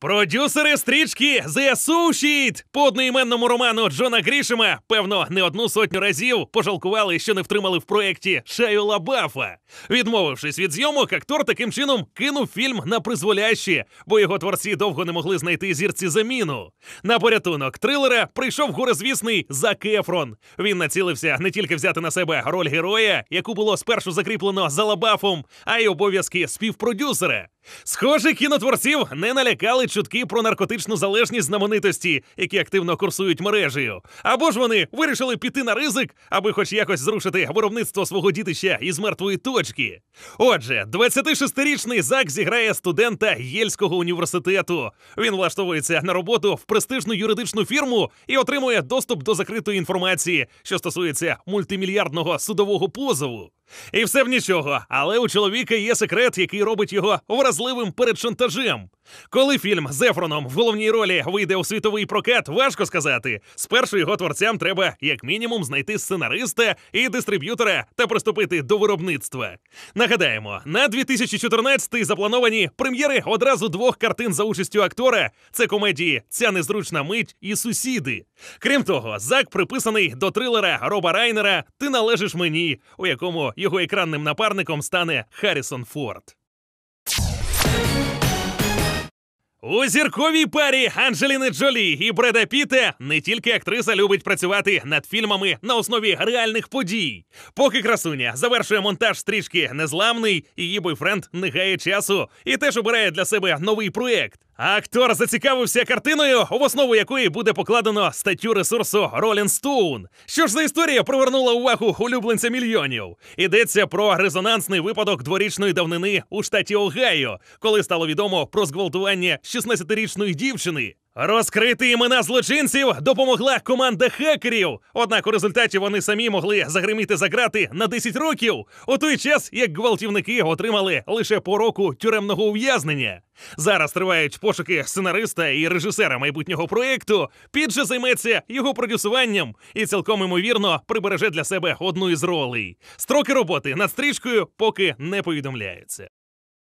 Продюсери стрічки The Associate по одноіменному роману Джона Грішема, певно, не одну сотню разів пожалкували, що не втримали в проєкті Шею Лабафа. Відмовившись від зйомок, актор таким чином кинув фільм на призволяще, бо його творці довго не могли знайти зірці заміну. На порятунок трилера прийшов горезвісний Зак Ефрон. Він націлився не тільки взяти на себе роль героя, яку було спершу закріплено за Лабафом, а й обов'язки співпродюсера. Схоже, кінотворців не налякали чутки про наркотичну залежність знаменитості, які активно курсують мережею. Або ж вони вирішили піти на ризик, аби хоч якось зрушити виробництво свого дітища із мертвої точки. Отже, 26-річний зак зіграє студента Єльського університету. Він влаштовується на роботу в престижну юридичну фірму і отримує доступ до закритої інформації, що стосується мультимільярдного судового позову. І все б нічого, але у чоловіка є секрет, який робить його вразливим перед шантажем. Коли фільм з Ефроном в головній ролі вийде у світовий прокат, важко сказати. Спершу його творцям треба як мінімум знайти сценариста і дистриб'ютора та приступити до виробництва. Нагадаємо, на 2014-й заплановані прем'єри одразу двох картин за участю актора. Це комедії Ця незручна мить і сусіди. Крім того, зак приписаний до трилера Роба Райнера Ти належиш мені, у якому його екранним напарником стане Харрісон Форд. У зірковій парі Анджеліни Джолі і Бреда Піте не тільки актриса любить працювати над фільмами на основі реальних подій. Поки красуня завершує монтаж стрічки незламний, її бойфренд не гає часу і теж обирає для себе новий проект. Актор зацікавився картиною, в основу якої буде покладено статтю ресурсу Rolling Stone. Що ж за історія привернула увагу улюбленця мільйонів? Йдеться про резонансний випадок дворічної давнини у штаті Огайо, коли стало відомо про зґвалтування 16-річної дівчини. Розкрити імена злочинців допомогла команда хакерів. Однак у результаті вони самі могли загриміти за грати на 10 років, у той час як гвалтівники отримали лише по року тюремного ув'язнення. Зараз тривають пошуки сценариста і режисера майбутнього проєкту. Під же займеться його продюсуванням і цілком імовірно прибереже для себе одну із ролей. Строки роботи над стрічкою поки не повідомляються.